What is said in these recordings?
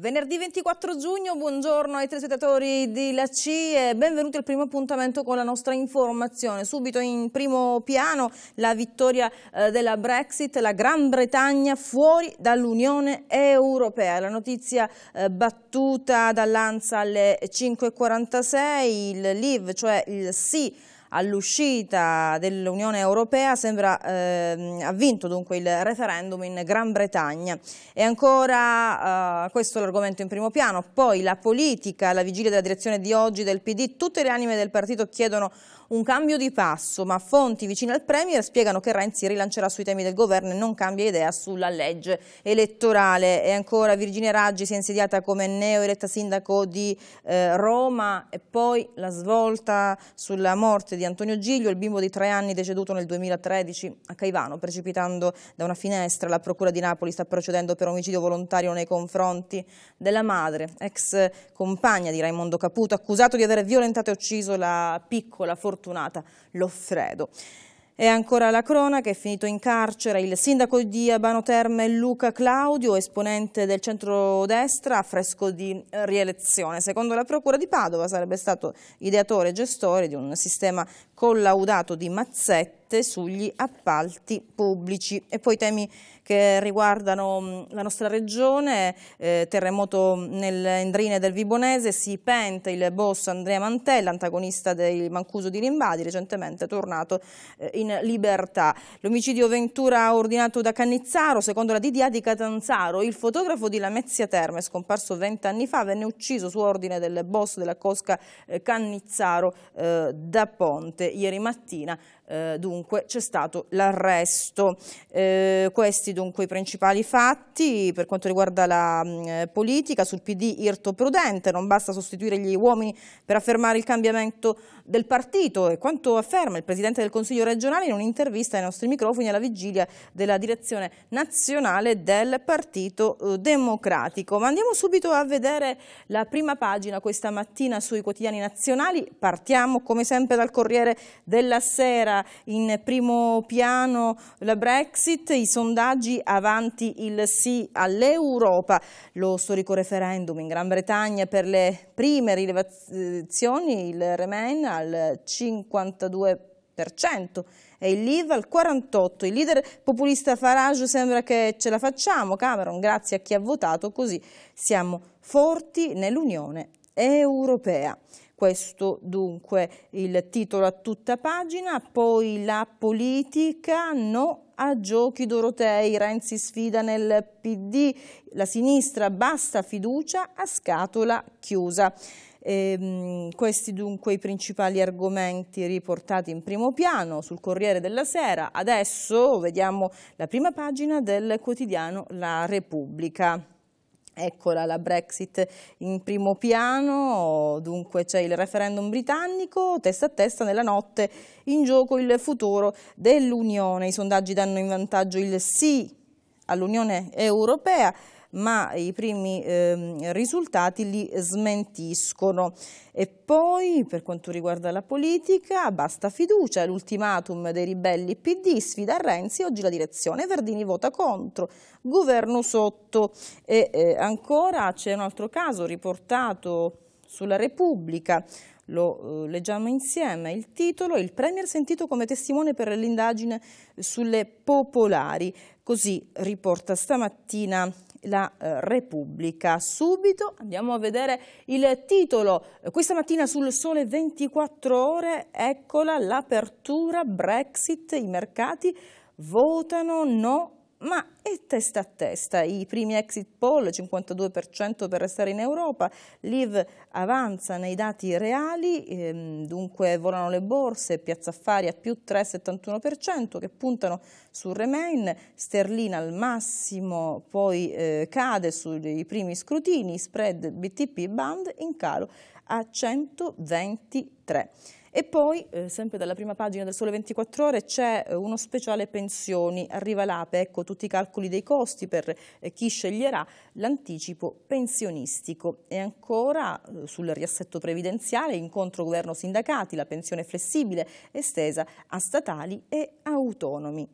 Venerdì 24 giugno, buongiorno ai telespettatori di La C e benvenuti al primo appuntamento con la nostra informazione. Subito in primo piano la vittoria eh, della Brexit, la Gran Bretagna fuori dall'Unione Europea. La notizia eh, battuta dall'Anza alle 5.46, il LIV, cioè il sì all'uscita dell'Unione Europea sembra eh, ha vinto dunque il referendum in Gran Bretagna. E ancora eh, questo è l'argomento in primo piano, poi la politica, la vigilia della direzione di oggi del PD, tutte le anime del partito chiedono un cambio di passo, ma fonti vicine al Premier spiegano che Renzi rilancerà sui temi del governo e non cambia idea sulla legge elettorale. E ancora Virginia Raggi si è insediata come neoeletta sindaco di eh, Roma e poi la svolta sulla morte di Antonio Giglio, il bimbo di tre anni deceduto nel 2013 a Caivano, precipitando da una finestra. La Procura di Napoli sta procedendo per omicidio volontario nei confronti della madre, ex compagna di Raimondo Caputo, accusato di aver violentato e ucciso la piccola fortuna sfortunata Loffredo. E ancora la cronaca, è finito in carcere il sindaco di Abano Terme Luca Claudio, esponente del centrodestra a fresco di rielezione. Secondo la procura di Padova sarebbe stato ideatore e gestore di un sistema collaudato di mazzette sugli appalti pubblici. E poi temi che riguardano mm, la nostra regione, eh, terremoto nell'Endrine del Vibonese, si pente il boss Andrea Mantella, antagonista del Mancuso di Rimbadi, recentemente tornato eh, in libertà. L'omicidio Ventura ordinato da Cannizzaro, secondo la DDA di Catanzaro, il fotografo di Lamezia Terme, scomparso vent'anni fa, venne ucciso su ordine del boss della Cosca eh, Cannizzaro eh, da Ponte. Ieri mattina eh, dunque c'è stato l'arresto. Eh, questi dunque i principali fatti per quanto riguarda la mh, mm, eh, politica, sul PD Irto Prudente, non basta sostituire gli uomini per affermare il cambiamento del partito e quanto afferma il Presidente del Consiglio regionale in un'intervista ai nostri microfoni alla vigilia della direzione nazionale del Partito eh, Democratico. Ma andiamo subito a vedere la prima pagina questa mattina sui quotidiani nazionali, partiamo come sempre dal Corriere della Sera, in primo piano la Brexit, i sondaggi oggi avanti il sì all'Europa. Lo storico referendum in Gran Bretagna per le prime rilevazioni, il Remain al 52% e il Leave al 48%. Il leader populista Farage sembra che ce la facciamo, Cameron, grazie a chi ha votato, così siamo forti nell'Unione Europea. Questo dunque il titolo a tutta pagina, poi la politica, no a giochi Dorotei, Renzi sfida nel PD, la sinistra basta fiducia a scatola chiusa. Ehm, questi dunque i principali argomenti riportati in primo piano sul Corriere della Sera. Adesso vediamo la prima pagina del quotidiano La Repubblica. Eccola la Brexit in primo piano, dunque c'è il referendum britannico, testa a testa nella notte, in gioco il futuro dell'Unione. I sondaggi danno in vantaggio il sì all'Unione Europea ma i primi eh, risultati li smentiscono. E poi, per quanto riguarda la politica, basta fiducia, l'ultimatum dei ribelli PD, sfida Renzi, oggi la direzione, Verdini vota contro, governo sotto. E eh, ancora c'è un altro caso riportato sulla Repubblica, lo eh, leggiamo insieme, il titolo Il Premier sentito come testimone per l'indagine sulle popolari, così riporta stamattina la eh, Repubblica. Subito andiamo a vedere il titolo. Questa mattina sul Sole 24 Ore, eccola l'apertura Brexit, i mercati votano no ma è testa a testa. I primi exit poll, 52% per restare in Europa, l'IV avanza nei dati reali, ehm, dunque volano le borse, Piazza Affari a più 3,71% che puntano sul Remain, sterlina al massimo poi eh, cade sui primi scrutini, spread BTP band in calo a 123. E poi, eh, sempre dalla prima pagina del Sole 24 Ore, c'è eh, uno speciale pensioni, arriva l'APE, ecco tutti i calcoli dei costi per eh, chi sceglierà l'anticipo pensionistico. E ancora eh, sul riassetto previdenziale, incontro governo-sindacati, la pensione flessibile estesa a statali e autonomi.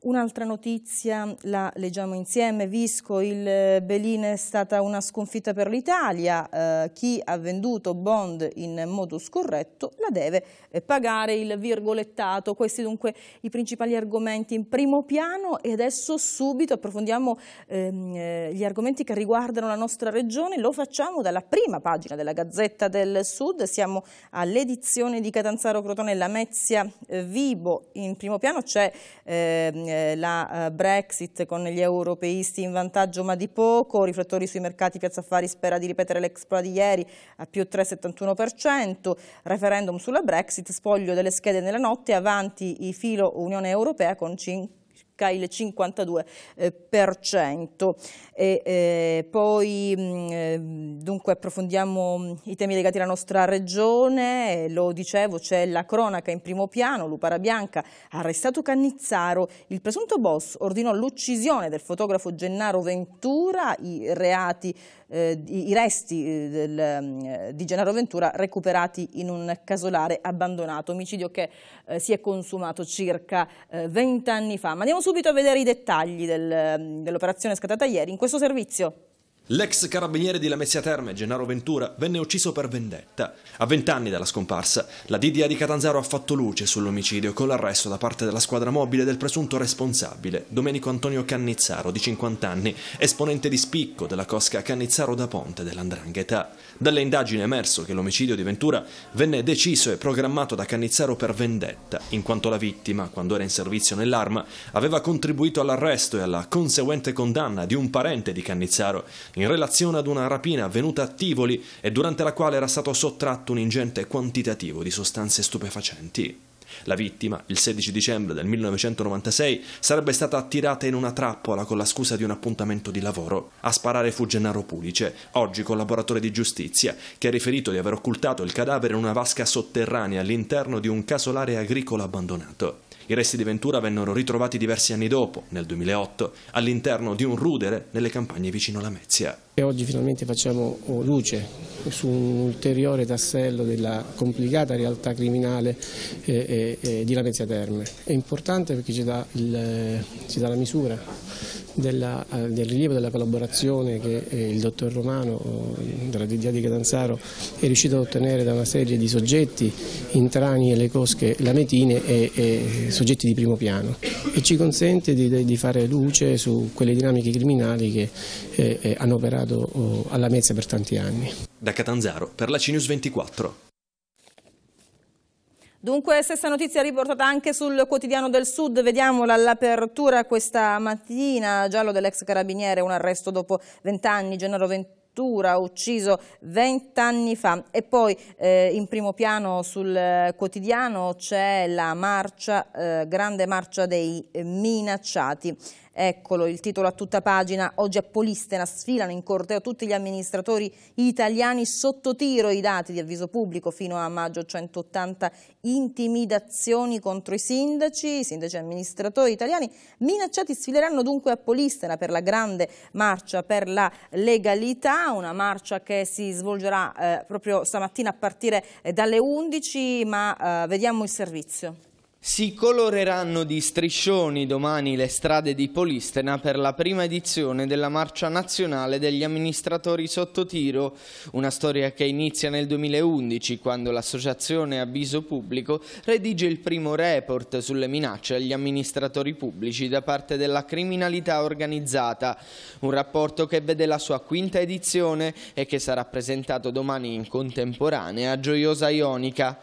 Un'altra notizia la leggiamo insieme, Visco, il eh, Belin è stata una sconfitta per l'Italia, eh, chi ha venduto bond in modo scorretto la deve eh, pagare il virgolettato, questi dunque i principali argomenti in primo piano e adesso subito approfondiamo ehm, eh, gli argomenti che riguardano la nostra regione, lo facciamo dalla prima pagina della Gazzetta del Sud, siamo all'edizione di Catanzaro, Crotone, Lamezia, Vibo, in primo piano c'è... Ehm, eh, la eh, Brexit con gli europeisti in vantaggio ma di poco, riflettori sui mercati, Piazza Affari spera di ripetere l'exploit di ieri a più 3,71%, referendum sulla Brexit, spoglio delle schede nella notte, avanti i filo Unione Europea con 5 circa il 52%. Eh, e, eh, poi mh, mm, eh, dunque approfondiamo mm, i temi legati alla nostra regione, lo dicevo c'è la cronaca in primo piano, Lupara Bianca, ha arrestato Cannizzaro, il presunto boss ordinò l'uccisione del fotografo Gennaro Ventura, i reati eh, i resti eh, del, mm, di Gennaro Ventura recuperati in un casolare abbandonato, omicidio che eh, si è consumato circa 20 eh, anni fa. Ma andiamo subito a vedere i dettagli del, mm, dell'operazione scattata ieri in questo servizio. L'ex carabiniere di Lamezia Terme, Gennaro Ventura, venne ucciso per vendetta. A vent'anni dalla scomparsa, la Didia di Catanzaro ha fatto luce sull'omicidio con l'arresto da parte della squadra mobile del presunto responsabile, Domenico Antonio Cannizzaro, di 50 anni, esponente di spicco della cosca Cannizzaro da Ponte dell'Andrangheta. Dalle indagini è emerso che l'omicidio di Ventura venne deciso e programmato da Cannizzaro per vendetta, in quanto la vittima, quando era in servizio nell'arma, aveva contribuito all'arresto e alla conseguente condanna di un parente di Cannizzaro in relazione ad una rapina avvenuta a Tivoli e durante la quale era stato sottratto un ingente quantitativo di sostanze stupefacenti. La vittima, il 16 dicembre del 1996, sarebbe stata attirata in una trappola con la scusa di un appuntamento di lavoro. A sparare fu Gennaro Pulice, oggi collaboratore di giustizia, che ha riferito di aver occultato il cadavere in una vasca sotterranea all'interno di un casolare agricolo abbandonato. I resti di Ventura vennero ritrovati diversi anni dopo, nel 2008, all'interno di un rudere nelle campagne vicino Lamezia e oggi finalmente facciamo oh, luce su un ulteriore tassello della complicata realtà criminale eh, eh, eh di Lamezia Terme. È importante perché ci dà, il, eh, ci dà la misura della, eh, del rilievo della collaborazione che il dottor Romano della DDA di Catanzaro è riuscito ad ottenere da una serie di soggetti intrani e le cosche lametine e, e, soggetti di primo piano e ci consente di, di fare luce su quelle dinamiche criminali che eh, hanno operato stato oh, alla mezza per tanti anni. Da Catanzaro per la Cinius 24. Dunque, stessa notizia riportata anche sul quotidiano del Sud, vediamola all'apertura questa mattina, giallo dell'ex carabiniere, un arresto dopo vent'anni, anni, Gennaro 21 ucciso vent'anni fa. E poi eh, in primo piano sul quotidiano c'è la marcia, eh, grande marcia dei minacciati. Eccolo il titolo a tutta pagina. Oggi a Polistena sfilano in corteo tutti gli amministratori italiani sotto tiro i dati di avviso pubblico fino a maggio 180 intimidazioni contro i sindaci, i sindaci e amministratori italiani minacciati sfileranno dunque a Polistena per la grande marcia per la legalità, una marcia che si svolgerà eh, proprio stamattina a partire eh, dalle 11, ma eh, vediamo il servizio. Si coloreranno di striscioni domani le strade di Polistena per la prima edizione della Marcia Nazionale degli Amministratori Sottotiro, una storia che inizia nel 2011 quando l'associazione Avviso Pubblico redige il primo report sulle minacce agli amministratori pubblici da parte della criminalità organizzata, un rapporto che vede la sua quinta edizione e che sarà presentato domani in contemporanea a Gioiosa Ionica.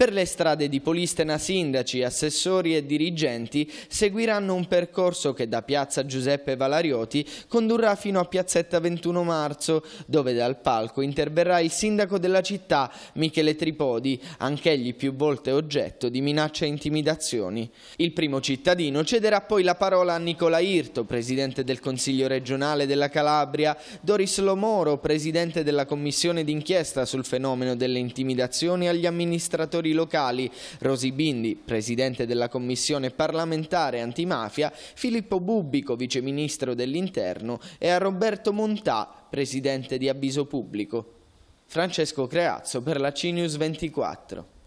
Per le strade di Polistena sindaci, assessori e dirigenti seguiranno un percorso che da piazza Giuseppe Valarioti condurrà fino a piazzetta 21 marzo, dove dal palco interverrà il sindaco della città, Michele Tripodi, anch'egli più volte oggetto di minacce e intimidazioni. Il primo cittadino cederà poi la parola a Nicola Irto, presidente del Consiglio regionale della Calabria, Doris Lomoro, presidente della commissione d'inchiesta sul fenomeno delle intimidazioni agli amministratori attori locali, Rosi Bindi, presidente della commissione parlamentare antimafia, Filippo Bubbico, viceministro dell'interno e a Roberto Montà, presidente di Avviso Pubblico. Francesco Creazzo per la CNews 24.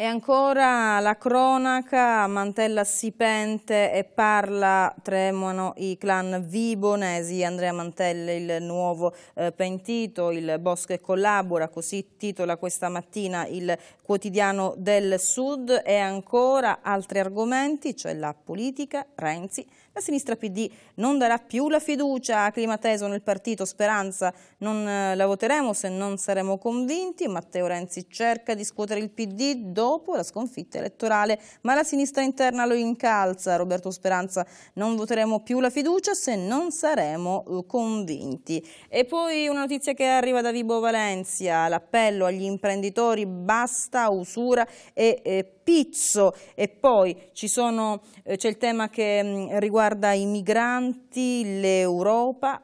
E ancora la cronaca, mantella si pente e parla, tremano i clan vibonesi, Andrea Mantella il nuovo eh, pentito, il Bosch collabora, così titola questa mattina il quotidiano del Sud e ancora altri argomenti, cioè la politica, Renzi, la sinistra PD non darà più la fiducia a clima teso nel partito Speranza. Non eh, la voteremo se non saremo convinti. Matteo Renzi cerca di scuotere il PD dopo la sconfitta elettorale, ma la sinistra interna lo incalza. Roberto Speranza non voteremo più la fiducia se non saremo eh, convinti. E poi una notizia che arriva da Vibo Valencia, l'appello agli imprenditori basta usura e, e eh, pizzo. E poi c'è eh, il tema che mh, mm, riguarda riguarda i migranti, l'Europa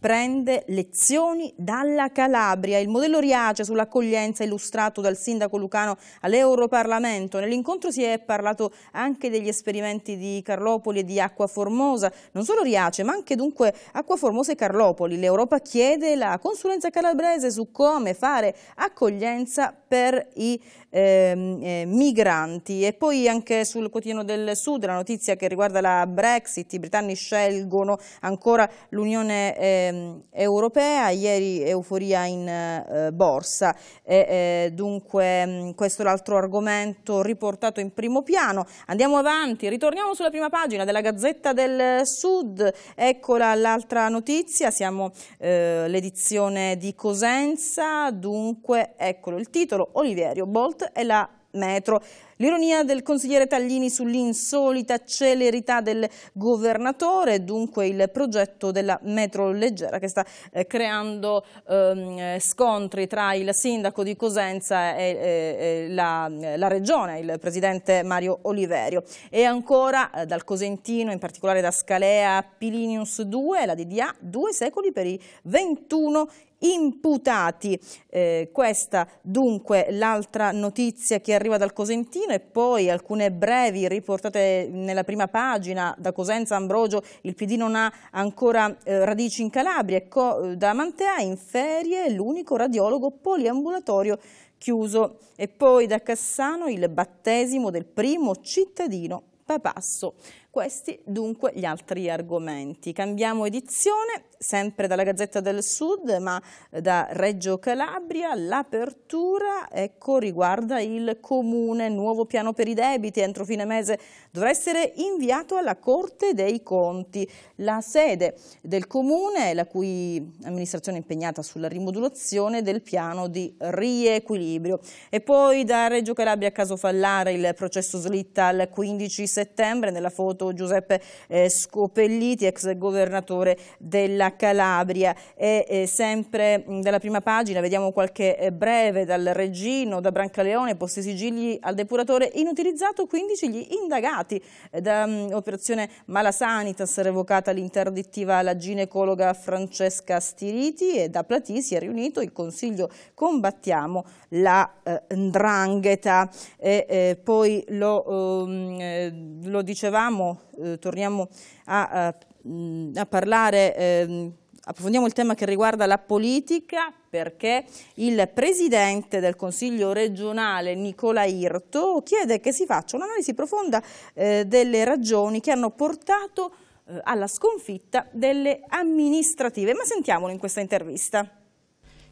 prende lezioni dalla Calabria. Il modello Riace sull'accoglienza illustrato dal sindaco Lucano all'Europarlamento. Nell'incontro si è parlato anche degli esperimenti di Carlopoli e di Acqua Formosa. non solo Riace ma anche dunque Acqua Formosa e Carlopoli. L'Europa chiede la consulenza calabrese su come fare accoglienza per i ehm, eh, migranti. E poi anche sul quotidiano del Sud la notizia che riguarda la Brexit, i britanni scelgono ancora l'Unione eh, Europea, ieri euforia in eh, borsa. E, eh, dunque mm, questo è l'altro argomento riportato in primo piano. Andiamo avanti, ritorniamo sulla prima pagina della Gazzetta del Sud, eccola l'altra notizia, siamo eh, l'edizione di Cosenza, dunque eccolo il titolo titolo Oliverio, Bolt e la metro. L'ironia del consigliere Taglini sull'insolita celerità del governatore, dunque il progetto della metro leggera che sta eh, creando eh, scontri tra il sindaco di Cosenza e, eh, la, la, regione, il presidente Mario Oliverio. E ancora eh, dal Cosentino, in particolare da Scalea, Pilinius 2, la DDA, due secoli per i 21 imputati. Eh, questa dunque l'altra notizia che arriva dal Cosentino e poi alcune brevi riportate nella prima pagina da Cosenza Ambrogio il PD non ha ancora eh, radici in Calabria e ecco, eh, da Mantea in ferie l'unico radiologo poliambulatorio chiuso e poi da Cassano il battesimo del primo cittadino Papasso. Questi dunque gli altri argomenti. Cambiamo edizione, sempre dalla Gazzetta del Sud, ma eh, da Reggio Calabria. L'apertura, ecco, riguarda il comune. Nuovo piano per i debiti entro fine mese dovrà essere inviato alla Corte dei Conti. La sede del comune, la cui amministrazione è impegnata sulla rimodulazione del piano di riequilibrio. E poi da Reggio Calabria a caso fallare il processo slitta al 15 settembre nella foto Giuseppe eh, Scopelliti, ex governatore della Calabria. E eh, sempre dalla prima pagina vediamo qualche eh, breve dal Regino, da Brancaleone, posti sigilli al depuratore inutilizzato, 15 gli indagati eh, da mh, operazione Malasanitas revocata l'interdittiva alla ginecologa Francesca Stiriti e da Platì si è riunito il Consiglio Combattiamo la eh, Ndrangheta. E, eh, poi lo, ehm, eh, lo dicevamo eh, torniamo a, a mm, parlare, eh, approfondiamo il tema che riguarda la politica, perché il presidente del Consiglio regionale Nicola Irto chiede che si faccia un'analisi profonda eh, delle ragioni che hanno portato eh, alla sconfitta delle amministrative. Ma sentiamolo in questa intervista.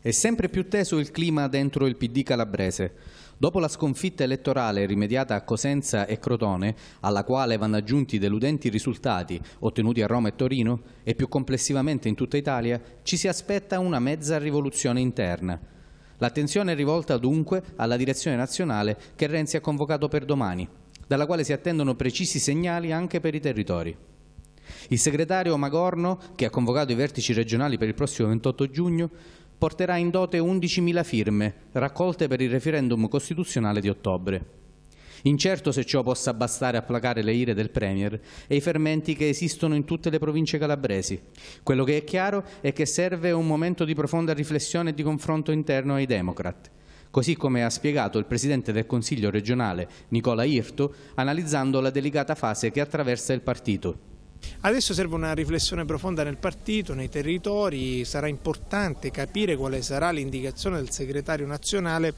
È sempre più teso il clima dentro il PD calabrese. Dopo la sconfitta elettorale rimediata a Cosenza e Crotone, alla quale vanno aggiunti deludenti risultati ottenuti a Roma e Torino, e più complessivamente in tutta Italia, ci si aspetta una mezza rivoluzione interna. L'attenzione è rivolta dunque alla direzione nazionale che Renzi ha convocato per domani, dalla quale si attendono precisi segnali anche per i territori. Il segretario Magorno, che ha convocato i vertici regionali per il prossimo 28 giugno, porterà in dote 11.000 firme raccolte per il referendum costituzionale di ottobre. Incerto se ciò possa bastare a placare le ire del Premier e i fermenti che esistono in tutte le province calabresi. Quello che è chiaro è che serve un momento di profonda riflessione e di confronto interno ai Democrat, così come ha spiegato il Presidente del Consiglio regionale Nicola Irto analizzando la delicata fase che attraversa il partito. Adesso serve una riflessione profonda nel partito, nei territori, sarà importante capire quale sarà l'indicazione del segretario nazionale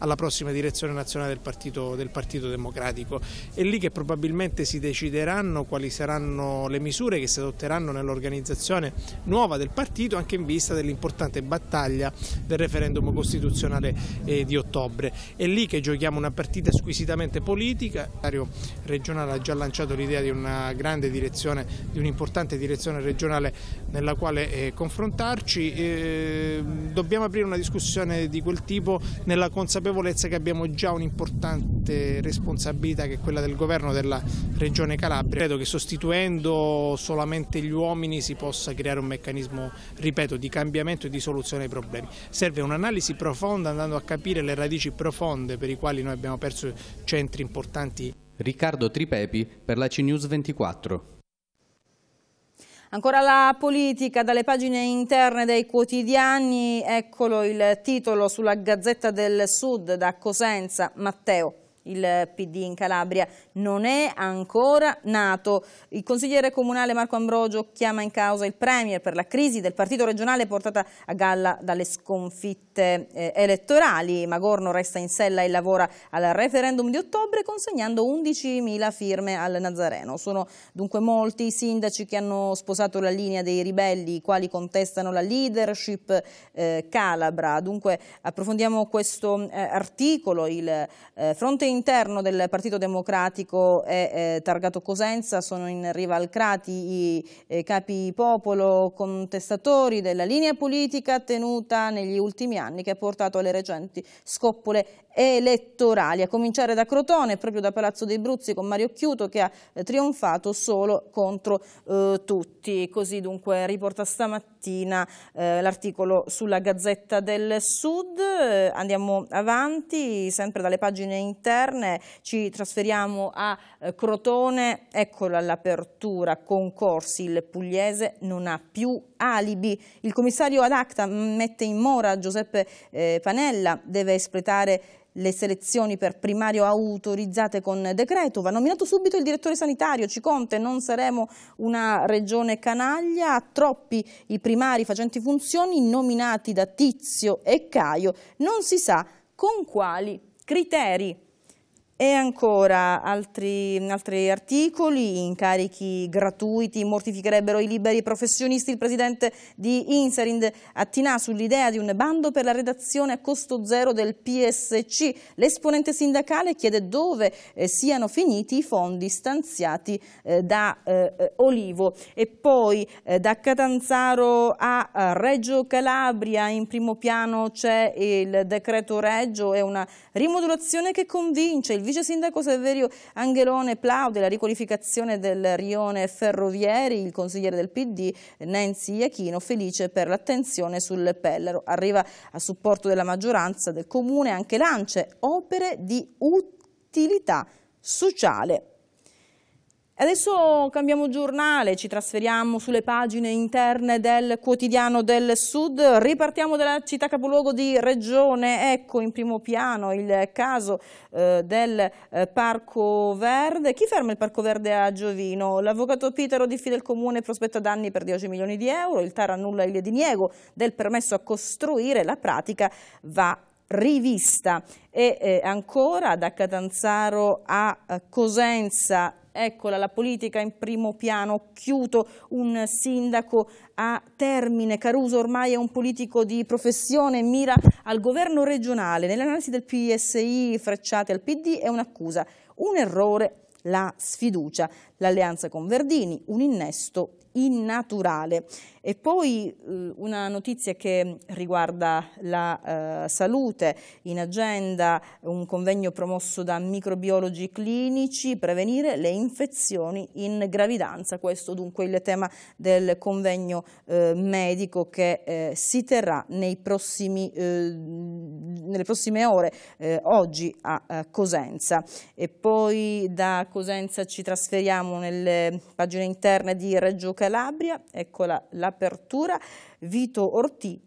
alla prossima direzione nazionale del Partito, del Partito Democratico. È lì che probabilmente si decideranno quali saranno le misure che si adotteranno nell'organizzazione nuova del partito anche in vista dell'importante battaglia del referendum costituzionale eh, di ottobre. È lì che giochiamo una partita squisitamente politica. Il segretario regionale ha già lanciato l'idea di una grande direzione, di un'importante direzione regionale nella quale eh, confrontarci. Eh, dobbiamo aprire una discussione di quel tipo nella consapevolezza consapevolezza che abbiamo già un'importante responsabilità che è quella del governo della regione Calabria. Credo che sostituendo solamente gli uomini si possa creare un meccanismo, ripeto, di cambiamento e di soluzione ai problemi. Serve un'analisi profonda andando a capire le radici profonde per i quali noi abbiamo perso centri importanti. Riccardo Tripepi per la CNews 24. Ancora la politica, dalle pagine interne dei quotidiani, eccolo il titolo sulla Gazzetta del Sud da Cosenza, Matteo il PD in Calabria non è ancora nato. Il consigliere comunale Marco Ambrogio chiama in causa il Premier per la crisi del partito regionale portata a galla dalle sconfitte eh, elettorali. Magorno resta in sella e lavora al referendum di ottobre consegnando 11.000 firme al Nazareno. Sono dunque molti i sindaci che hanno sposato la linea dei ribelli, i quali contestano la leadership eh, calabra. Dunque approfondiamo questo eh, articolo, il eh, fronte interno del Partito Democratico è eh, targato Cosenza, sono in riva al Crati i eh, capi popolo contestatori della linea politica tenuta negli ultimi anni che ha portato alle recenti scoppole elettorali, a cominciare da Crotone, proprio da Palazzo dei Bruzzi con Mario Chiuto che ha eh, trionfato solo contro eh, tutti. Così dunque riporta stamattina eh, l'articolo sulla Gazzetta del Sud. andiamo avanti, sempre dalle pagine interne interne, ci trasferiamo a eh, Crotone, eccolo all'apertura, concorsi, il pugliese non ha più alibi. Il commissario ad acta mette in mora Giuseppe eh, Panella, deve espletare le selezioni per primario autorizzate con decreto. Va nominato subito il direttore sanitario ci conte, non saremo una regione canaglia, troppi i primari facenti funzioni nominati da Tizio e Caio, non si sa con quali criteri. E ancora altri, altri, articoli, incarichi gratuiti mortificherebbero i liberi professionisti. Il presidente di Inserind attinà sull'idea di un bando per la redazione a costo zero del PSC. L'esponente sindacale chiede dove eh, siano finiti i fondi stanziati eh, da eh, Olivo. E poi eh, da Catanzaro a Reggio Calabria in primo piano c'è il decreto Reggio e una rimodulazione che convince il Vice Sindaco Severio Angelone plaude la riqualificazione del rione Ferrovieri, il consigliere del PD Nancy Iachino felice per l'attenzione sul Pellero. Arriva a supporto della maggioranza del Comune anche l'ANCE, opere di utilità sociale. Adesso cambiamo giornale, ci trasferiamo sulle pagine interne del quotidiano del Sud, ripartiamo dalla città capoluogo di Regione, ecco in primo piano il caso eh, del eh, Parco Verde. Chi ferma il Parco Verde a Giovino? L'avvocato Pitero di Fidel Comune prospetta danni per 10 milioni di euro, il TAR annulla il diniego del permesso a costruire, la pratica va rivista e eh, ancora da Catanzaro a eh, Cosenza Eccola la politica in primo piano, chiuto un sindaco a termine. Caruso ormai è un politico di professione, mira al governo regionale. Nell'analisi del PSI frecciate al PD è un'accusa, un errore la sfiducia, l'alleanza con Verdini, un innesto innaturale. E poi eh, una notizia che riguarda la eh, salute, in agenda un convegno promosso da microbiologi clinici, prevenire le infezioni in gravidanza, questo dunque il tema del convegno eh, medico che eh, si terrà prossimi, eh, nelle prossime ore, eh, oggi a Cosenza. E poi da Cosenza ci trasferiamo nelle pagine interne di Reggio Calabria, eccola l'apertura, Vito Ortì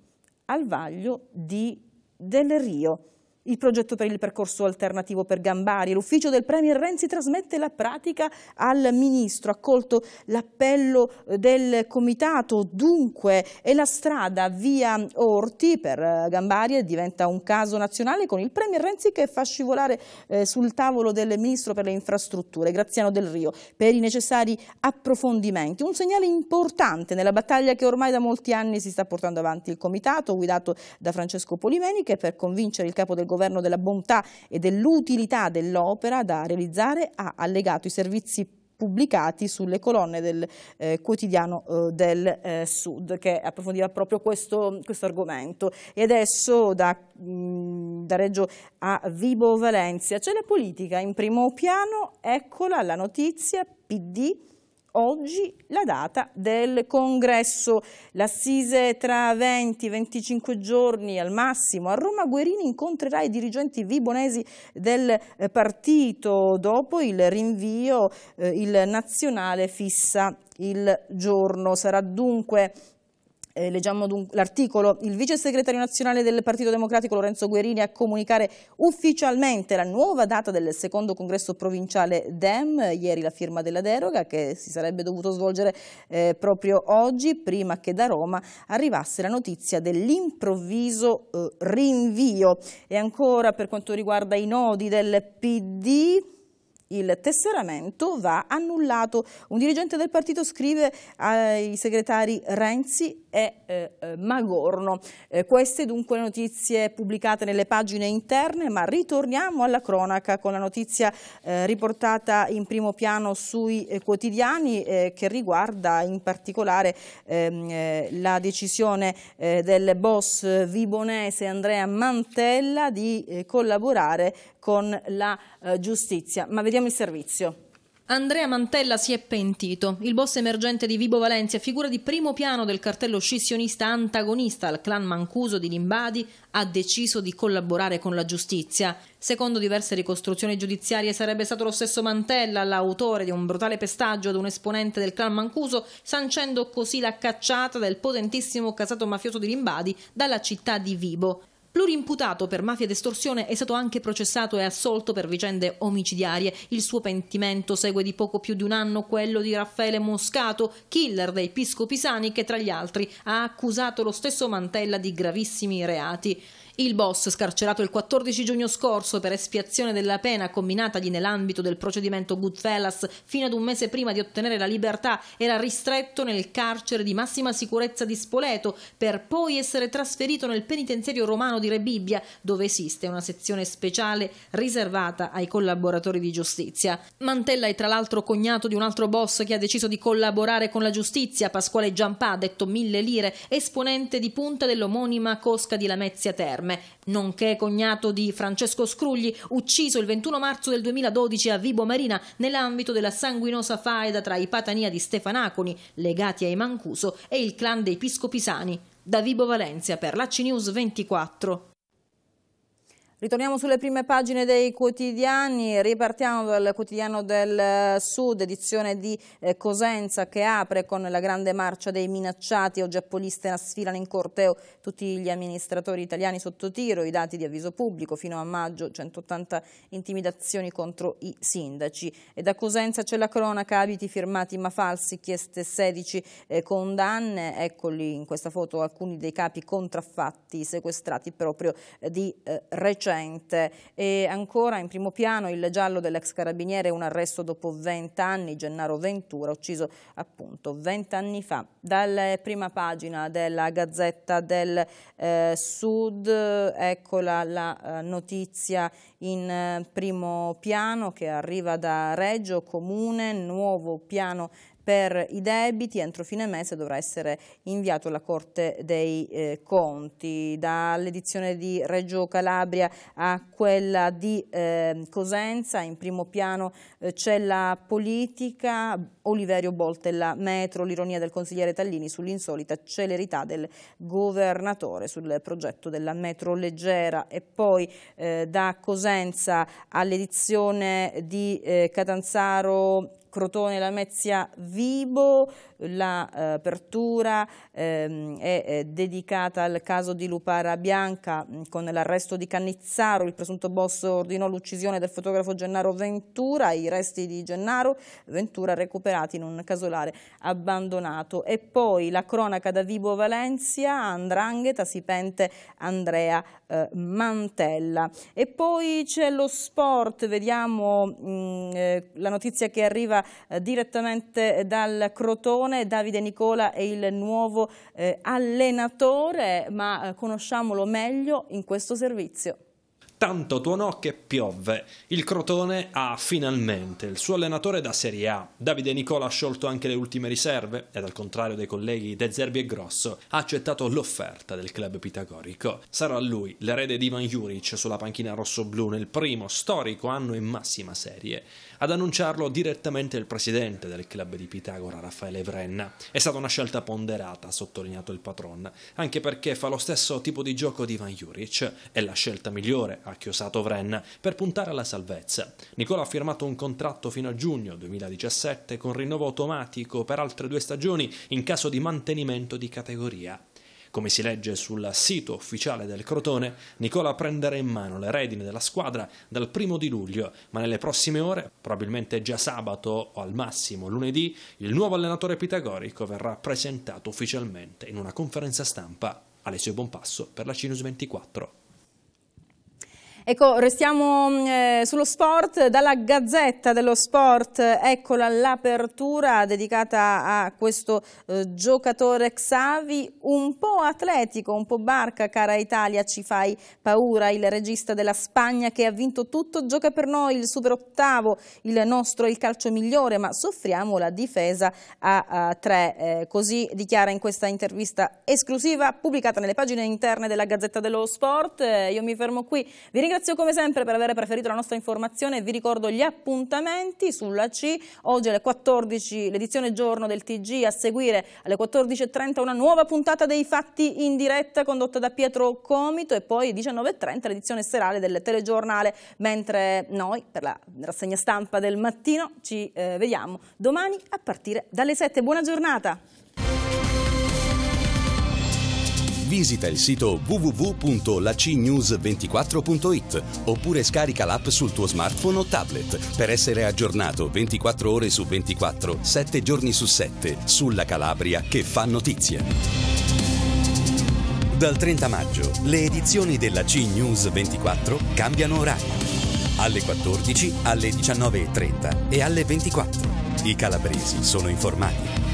al vaglio di Del Rio il progetto per il percorso alternativo per Gambari. L'ufficio del Premier Renzi trasmette la pratica al Ministro, accolto l'appello eh, del Comitato, dunque e la strada via Orti per eh, Gambari diventa un caso nazionale con il Premier Renzi che fa scivolare eh, sul tavolo del Ministro per le infrastrutture, Graziano Del Rio, per i necessari approfondimenti. Un segnale importante nella battaglia che ormai da molti anni si sta portando avanti il Comitato, guidato da Francesco Polimeni, che per convincere il capo del governo governo della bontà e dell'utilità dell'opera da realizzare, ha allegato i servizi pubblicati sulle colonne del eh, quotidiano eh, del eh, Sud che approfondiva proprio questo, questo argomento. E adesso da, mh, mm, da, Reggio a Vibo Valencia c'è la politica in primo piano, eccola la notizia PD oggi la data del congresso. L'assise tra 20-25 giorni al massimo. A Roma Guerini incontrerà i dirigenti vibonesi del eh, partito. Dopo il rinvio eh, il nazionale fissa il giorno. Sarà dunque eh, leggiamo l'articolo, il vice segretario nazionale del Partito Democratico Lorenzo Guerini a comunicare ufficialmente la nuova data del secondo congresso provinciale DEM, ieri la firma della deroga che si sarebbe dovuto svolgere eh, proprio oggi, prima che da Roma arrivasse la notizia dell'improvviso eh, rinvio. E ancora per quanto riguarda i nodi del PD il tesseramento va annullato. Un dirigente del partito scrive ai segretari Renzi e eh, eh, Magorno. Eh, queste dunque le notizie pubblicate nelle pagine interne, ma ritorniamo alla cronaca con la notizia eh, riportata in primo piano sui eh, quotidiani eh, che riguarda in particolare ehm, la decisione del boss vibonese Andrea Mantella di collaborare con la giustizia. Ma Vediamo il servizio. Andrea Mantella si è pentito. Il boss emergente di Vibo Valencia, figura di primo piano del cartello scissionista antagonista al clan Mancuso di Limbadi, ha deciso di collaborare con la giustizia. Secondo diverse ricostruzioni giudiziarie sarebbe stato lo stesso Mantella l'autore di un brutale pestaggio ad un esponente del clan Mancuso, sancendo così la cacciata del potentissimo casato mafioso di Limbadi dalla città di Vibo. Plurimputato per mafia ed estorsione è stato anche processato e assolto per vicende omicidiarie. Il suo pentimento segue di poco più di un anno quello di Raffaele Moscato, killer dei Pisco Pisani che tra gli altri ha accusato lo stesso Mantella di gravissimi reati. Il boss, scarcerato il 14 giugno scorso per espiazione della pena combinatagli nell'ambito del procedimento Goodfellas fino ad un mese prima di ottenere la libertà, era ristretto nel carcere di massima sicurezza di Spoleto per poi essere trasferito nel penitenziario romano di Rebibbia, dove esiste una sezione speciale riservata ai collaboratori di giustizia. Mantella è tra l'altro cognato di un altro boss che ha deciso di collaborare con la giustizia, Pasquale Giampà, detto Mille Lire, esponente di punta dell'omonima Cosca di Lamezia Terra. Orme, nonché cognato di Francesco Scrugli, ucciso il 21 marzo del 2012 a Vibo Marina nell'ambito della sanguinosa faida tra i Patania di Stefanaconi, legati ai Mancuso, e il clan dei Piscopisani. Da Vibo Valencia per l'AC News 24. Ritorniamo sulle prime pagine dei quotidiani, ripartiamo dal quotidiano del Sud, edizione di eh, Cosenza che apre con la grande marcia dei minacciati, oggi a Polistena sfilano in corteo tutti gli amministratori italiani sotto tiro, i dati di avviso pubblico fino a maggio 180 intimidazioni contro i sindaci. E da Cosenza c'è la cronaca, abiti firmati ma falsi, chieste 16 eh, condanne, eccoli in questa foto alcuni dei capi contraffatti sequestrati proprio eh, di recente urgente e ancora in primo piano il giallo dell'ex carabiniere, un arresto dopo 20 anni, Gennaro Ventura, ucciso appunto 20 anni fa. Dalla prima pagina della Gazzetta del eh, Sud, eccola la eh, notizia in eh, primo piano che arriva da Reggio Comune, nuovo piano per i debiti entro fine mese dovrà essere inviato alla Corte dei eh, Conti. Dall'edizione di Reggio Calabria a quella di eh, Cosenza, in primo piano eh, c'è la politica, Oliverio Boltella Metro, l'ironia del consigliere Tallini sull'insolita celerità del governatore sul progetto della metro leggera e poi eh, da Cosenza all'edizione di eh, Catanzaro Crotone, Lamezia, Vibo, l'apertura eh, ehm, è dedicata al caso di Lupara Bianca mm, con l'arresto di Cannizzaro, il presunto boss ordinò l'uccisione del fotografo Gennaro Ventura, i resti di Gennaro Ventura recuperati in un casolare abbandonato e poi la cronaca da Vibo Valencia, Andrangheta, si pente Andrea eh, Mantella e poi c'è lo sport, vediamo mh, mm, eh, la notizia che arriva eh, direttamente dal Crotone, Davide Nicola è il nuovo eh, allenatore, ma eh, conosciamolo meglio in questo servizio tanto tuonò che piove. Il Crotone ha finalmente il suo allenatore da Serie A. Davide Nicola ha sciolto anche le ultime riserve ed al contrario dei colleghi De Zerbi e Grosso ha accettato l'offerta del club pitagorico. Sarà lui l'erede di Ivan Juric sulla panchina rosso-blu nel primo storico anno in massima serie ad annunciarlo direttamente il presidente del club di Pitagora, Raffaele Vrenna. È stata una scelta ponderata, ha sottolineato il patron, anche perché fa lo stesso tipo di gioco di Van Juric. È la scelta migliore, ha chiosato Vrenna, per puntare alla salvezza. Nicola ha firmato un contratto fino a giugno 2017 con rinnovo automatico per altre due stagioni in caso di mantenimento di categoria. Come si legge sul sito ufficiale del Crotone, Nicola prenderà in mano le redini della squadra dal primo di luglio, ma nelle prossime ore, probabilmente già sabato o al massimo lunedì, il nuovo allenatore pitagorico verrà presentato ufficialmente in una conferenza stampa. Alessio Bonpasso per la Cinus 24. Ecco, restiamo mm, eh, sullo sport, dalla Gazzetta dello Sport, eccola l'apertura dedicata a questo eh, giocatore Xavi, un po' atletico, un po' barca, cara Italia, ci fai paura, il regista della Spagna che ha vinto tutto, gioca per noi il super ottavo, il nostro il calcio migliore, ma soffriamo la difesa a, a tre, eh, così dichiara in questa intervista esclusiva pubblicata nelle pagine interne della Gazzetta dello Sport, eh, io mi fermo qui, vi ringrazio ringrazio come sempre per aver preferito la nostra informazione vi ricordo gli appuntamenti sulla C. Oggi alle 14 l'edizione giorno del TG, a seguire alle 14.30 una nuova puntata dei fatti in diretta condotta da Pietro Comito e poi alle 19.30 l'edizione serale del telegiornale, mentre noi per la rassegna stampa del mattino ci eh, vediamo domani a partire dalle 7. Buona giornata! visita il sito www.lacnews24.it oppure scarica l'app sul tuo smartphone o tablet per essere aggiornato 24 ore su 24, 7 giorni su 7 sulla Calabria che fa notizia. Dal 30 maggio le edizioni della C-News 24 cambiano orario. Alle 14, alle 19.30 e alle 24. I calabresi sono informati.